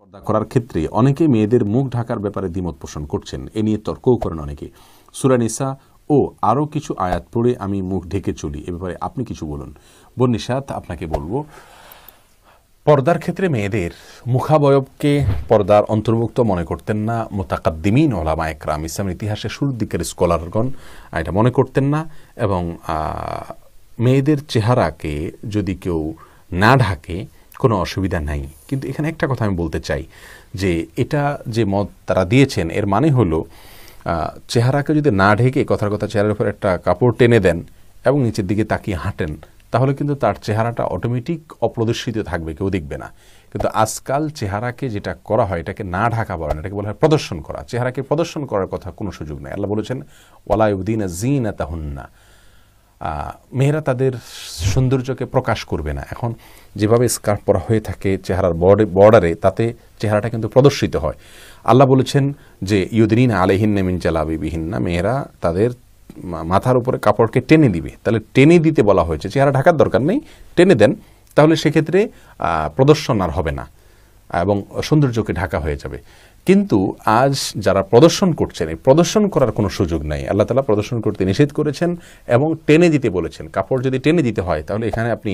পর্দা করার ক্ষেত্রে অনেকে মেয়েদের মুখ ঢাকার ব্যাপারে দ্বিমত পোষণ করছেন এ নিয়ে তর্কও করেন অনেকে সুরানিসা ও আরও কিছু আয়াত পড়ে আমি মুখ ঢেকে চলি এ ব্যাপারে আপনি কিছু বলুন বোন আপনাকে বলবো পর্দার ক্ষেত্রে মেয়েদের মুখাবয়বকে পর্দার অন্তর্ভুক্ত মনে করতেন না মোতাকাদ্দিমিন ওলামা একরাম ইসলামের ইতিহাসে শুরুর দিকের স্কলারগণ এটা মনে করতেন না এবং মেয়েদের চেহারাকে যদি কেউ না ঢাকে কোনো অসুবিধা নাই কিন্তু এখানে একটা কথা আমি বলতে চাই যে এটা যে মত তারা দিয়েছেন এর মানে হলো চেহারাকে যদি না ঢেকে কথার কথা চেহারার উপর একটা কাপড় টেনে দেন এবং নিচের দিকে তাকিয়ে হাঁটেন তাহলে কিন্তু তার চেহারাটা অটোমেটিক অপ্রদর্শিত থাকবে কেউ দেখবে না কিন্তু আজকাল চেহারাকে যেটা করা হয় এটাকে না ঢাকা বলা এটাকে বলা হয় প্রদর্শন করা চেহারাকে প্রদর্শন করার কথা কোনো সুযোগ নেই আল্লাহ বলেছেন ওয়ালাউদ্দিন জিন তাহন্না মেয়েরা তাদের সৌন্দর্যকে প্রকাশ করবে না এখন যেভাবে স্কার্ফ পরা হয়ে থাকে চেহারার বর্ডারে তাতে চেহারাটা কিন্তু প্রদর্শিত হয় আল্লাহ বলেছেন যে ইউদিন আলেহিন নেমিন জালাবি না মেয়েরা তাদের মাথার উপরে কাপড়কে টেনে দিবে তাহলে টেনে দিতে বলা হয়েছে চেহারা ঢাকার দরকার নেই টেনে দেন তাহলে সেক্ষেত্রে প্রদর্শন আর হবে না এবং সৌন্দর্যকে ঢাকা হয়ে যাবে কিন্তু আজ যারা প্রদর্শন করছেন এই প্রদর্শন করার কোনো সুযোগ নাই আল্লাহ তালা প্রদর্শন করতে নিষেধ করেছেন এবং টেনে দিতে বলেছেন কাপড় যদি টেনে দিতে হয় তাহলে এখানে আপনি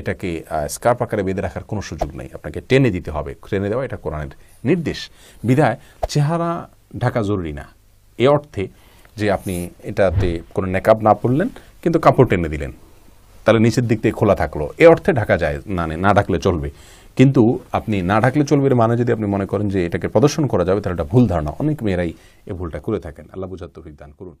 এটাকে স্কার্প আকারে বেঁধে রাখার কোনো সুযোগ নেই আপনাকে টেনে দিতে হবে টেনে দেওয়া এটা কোরআনের নির্দেশ বিধায় চেহারা ঢাকা জরুরি না এ অর্থে যে আপনি এটাতে কোনো মেকআপ না পরলেন কিন্তু কাপড় টেনে দিলেন তাহলে নিচের দিক থেকে খোলা থাকলো এ অর্থে ঢাকা যায় না মানে না ঢাকলে চলবে কিন্তু আপনি না ঢাকলে চলবে মানে যদি আপনি মনে করেন যে এটাকে প্রদর্শন করা যাবে তাহলে এটা ভুল ধারণা অনেক মেয়েরাই এই ভুলটা করে থাকেন আল্লাহ বুঝার তৌফিক দান করুন